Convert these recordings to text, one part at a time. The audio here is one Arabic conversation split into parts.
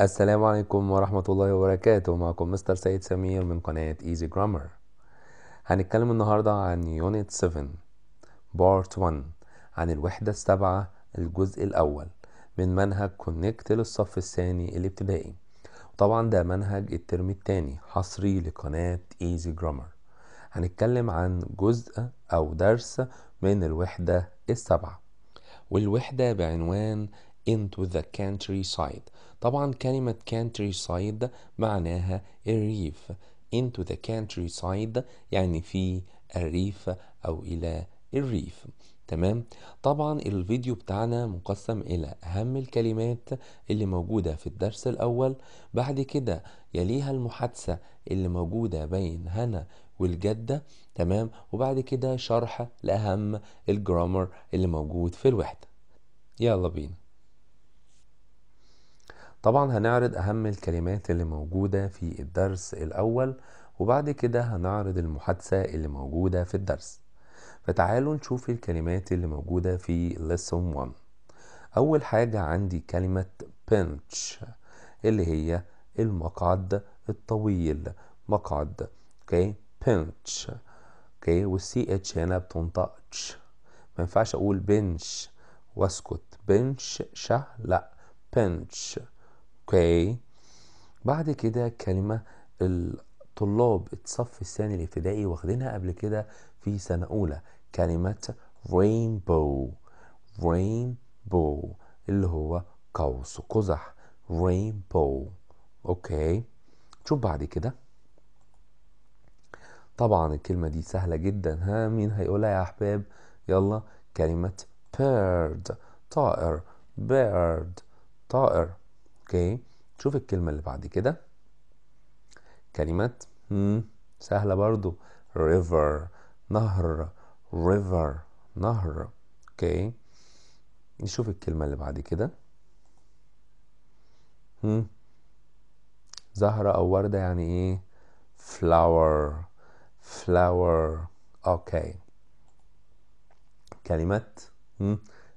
السلام عليكم ورحمة الله وبركاته معكم مستر سيد سمير من قناة ايزي جرامر هنتكلم النهاردة عن يونت 7 بارت 1 عن الوحدة السابعة الجزء الأول من منهج كونكت للصف الثاني الابتدائي طبعا ده منهج الترم التاني حصري لقناة ايزي جرامر هنتكلم عن جزء أو درس من الوحدة السابعة والوحدة بعنوان into the countryside طبعا كلمة countryside معناها الريف into the countryside يعني في الريف أو إلى الريف تمام طبعا الفيديو بتاعنا مقسم الى اهم الكلمات اللي موجودة في الدرس الاول بعد كده يليها المحادثة اللي موجودة بين هنا والجدة تمام وبعد كده شرح لاهم الجرامر اللي موجود في الوحدة يلا بينا طبعا هنعرض أهم الكلمات اللي موجودة في الدرس الأول وبعد كده هنعرض المحادثة اللي موجودة في الدرس فتعالوا نشوف الكلمات اللي موجودة في lesson 1 أول حاجة عندي كلمة pinch اللي هي المقعد الطويل مقعد اوكي okay. pinch اوكي okay. والسي اتش هنا بتنطق تش ما ينفعش اقول بنش واسكت بنش شه لا بنش اوكي بعد كده كلمة الطلاب الصف الثاني الابتدائي واخدينها قبل كده في سنة أولى كلمة rainbow rainbow اللي هو قوس قزح rainbow اوكي شوف بعد كده طبعا الكلمة دي سهلة جدا ها مين هيقولها يا أحباب يلا كلمة bird طائر bird طائر اوكي شوف الكلمة اللي بعد كده كلمة مم. سهلة برضو river نهر river نهر اوكي نشوف الكلمة اللي بعد كده زهرة أو وردة يعني إيه flower flower أوكي كلمة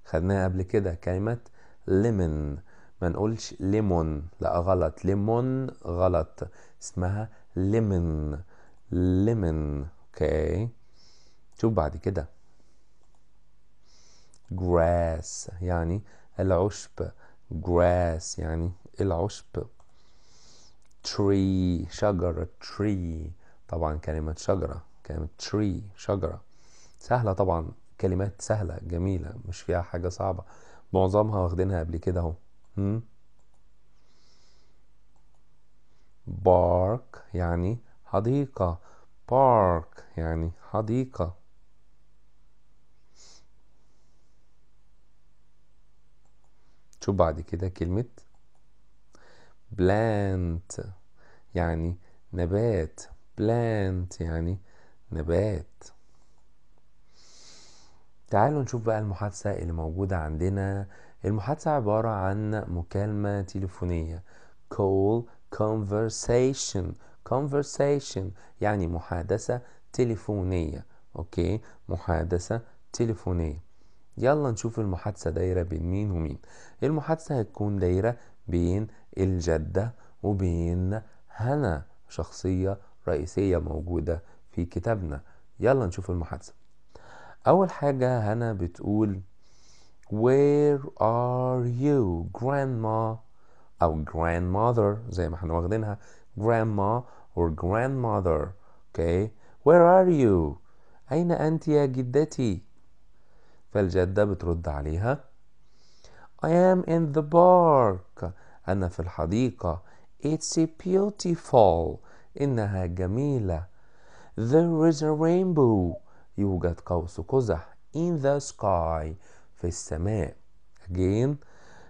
خدناها قبل كده كلمة lemon ما نقولش ليمون لا غلط ليمون غلط اسمها ليمون ليمون اوكي شوف بعد كده grass يعني العشب grass يعني العشب tree شجرة tree طبعا كلمة شجرة كلمة tree شجرة سهلة طبعا كلمات سهلة جميلة مش فيها حاجة صعبة معظمها واخدينها قبل كده اهو بارك يعني حديقة بارك يعني حديقة شوف بعد كده كلمة بلانت يعني نبات بلانت يعني نبات تعالوا نشوف بقى المحادثة اللي موجودة عندنا المحادثة عبارة عن مكالمة تليفونية call conversation conversation يعني محادثة تليفونية اوكي محادثة تليفونية يلا نشوف المحادثة دايرة بين مين ومين المحادثة هتكون دايرة بين الجدة وبين هنا شخصية رئيسية موجودة في كتابنا يلا نشوف المحادثة أول حاجة هنا بتقول Where are you grandma Our grandmother زي ما احنا واخدينها grandma or grandmother okay where are you أين أنت يا جدتي فالجدة بترد عليها I am in the park أنا في الحديقة It's beautiful إنها جميلة There is a rainbow يوجد قوس قزح in the sky في السماء again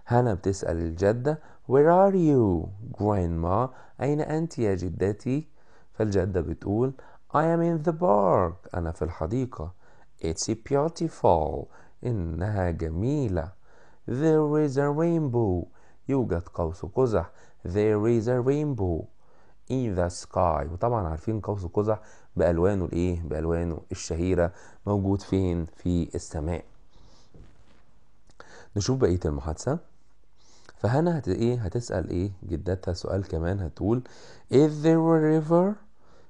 هنا بتسأل الجدة where are you grandma أين أنت يا جدتي فالجدة بتقول I am in the park أنا في الحديقة It's beautiful إنها جميلة There is a rainbow يوجد قوس قزح There is a rainbow in the sky وطبعا عارفين قوس قزح بألوانه الإيه بألوانه الشهيرة موجود فين في السماء نشوف بقية المحادثة فهنا هت ايه هتسأل ايه جدتها سؤال كمان هتقول is there a river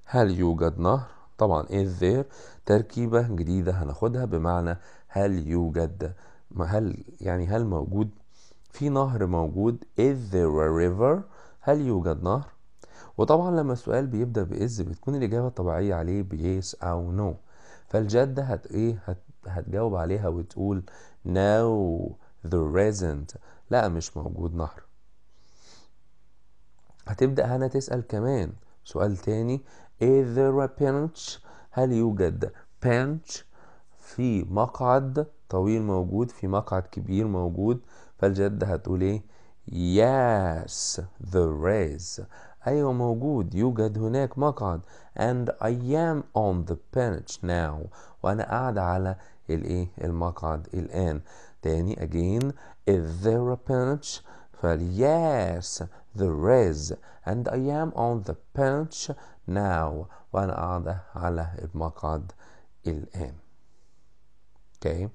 هل يوجد نهر طبعا is there تركيبة جديدة هناخدها بمعنى هل يوجد هل يعني هل موجود في نهر موجود is there a river هل يوجد نهر وطبعا لما السؤال بيبدأ بإز بتكون الإجابة الطبيعية عليه بيس أو نو فالجدة هت إيه هت هتجاوب عليها وتقول no there isn't لا مش موجود نهر هتبدأ هنا تسأل كمان سؤال تاني is إيه there a pinch هل يوجد pinch في مقعد طويل موجود في مقعد كبير موجود فالجد هتقول ايه yes there is ايوه موجود يوجد هناك مقعد and I am on the bench now وانا قاعد على الايه المقعد الان تاني again is there a pinch فال yes there is and I am on the pinch now وأنا قاعدة على المقعد الآن okay.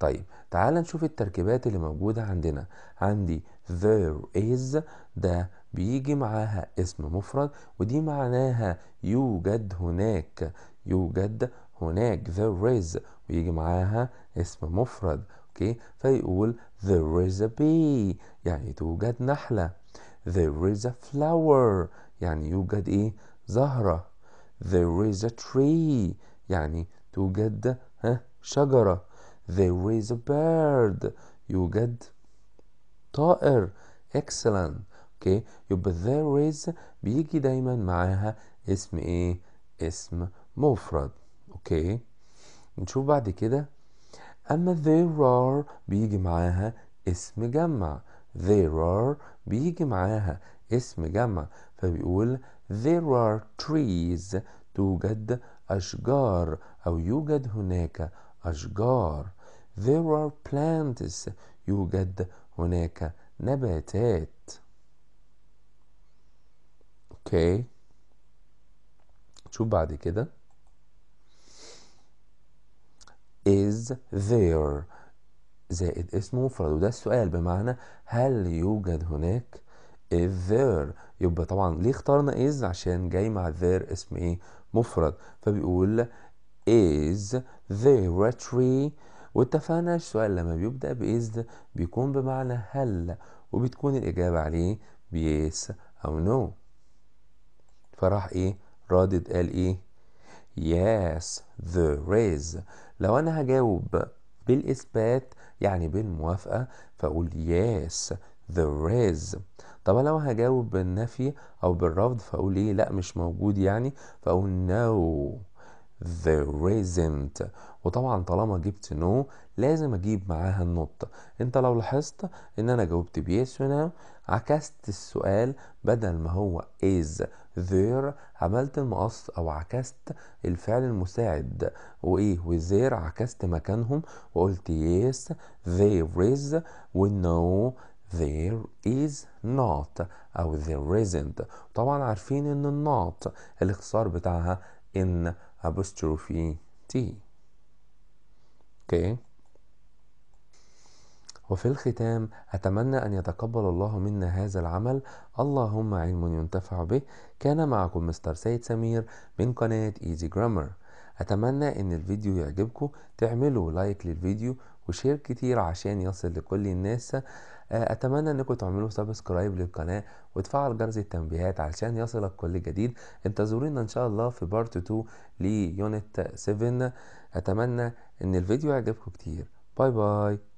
طيب تعال نشوف التركيبات اللي موجودة عندنا عندي there is ده بيجي معاها اسم مفرد ودي معناها يوجد هناك يوجد هناك there is ويجي معاها اسم مفرد اوكي فيقول there is a bee يعني توجد نحلة there is a flower يعني يوجد ايه زهرة there is a tree يعني توجد ها شجرة there is a bird يوجد طائر excellent اوكي يبقى there is بيجي دايما معاها اسم ايه اسم مفرد اوكي نشوف بعد كده أما there are بيجي معاها اسم جمع there are بيجي معاها اسم جمع فبيقول there are trees توجد أشجار أو يوجد هناك أشجار there are plants يوجد هناك نباتات اوكي okay. شو بعد كده is there زائد اسم مفرد وده السؤال بمعنى هل يوجد هناك is there يبقى طبعا ليه اخترنا is عشان جاي مع there اسم ايه مفرد فبيقول is there a tree واتفقنا السؤال لما بيبدأ is بيكون بمعنى هل وبتكون الإجابة عليه بيس أو نو no. فراح إيه رادد قال إيه yes there is لو انا هجاوب بالاثبات يعني بالموافقه فاقول yes there is طب لو هجاوب بالنفي او بالرفض فاقول ايه لا مش موجود يعني فاقول no there isn't وطبعا طالما جبت no لازم اجيب معاها النوت انت لو لاحظت ان انا جاوبت بيس هنا عكست السؤال بدل ما هو is there عملت المقص او عكست الفعل المساعد وايه وذير عكست مكانهم وقلت yes there is و there is not او there isn't طبعا عارفين ان النوت الاختصار بتاعها ان apostrophe T okay. وفي الختام أتمنى أن يتقبل الله منا هذا العمل اللهم علم ينتفع به كان معكم مستر سيد سمير من قناة Easy Grammar اتمنى ان الفيديو يعجبكم تعملوا لايك للفيديو وشير كتير عشان يصل لكل الناس آه، اتمنى انكم تعملوا سبسكرايب للقناه وتفعل جرس التنبيهات علشان يصلك كل جديد انتظرونا ان شاء الله في بارت 2 ليونت 7 اتمنى ان الفيديو يعجبكم كتير باي باي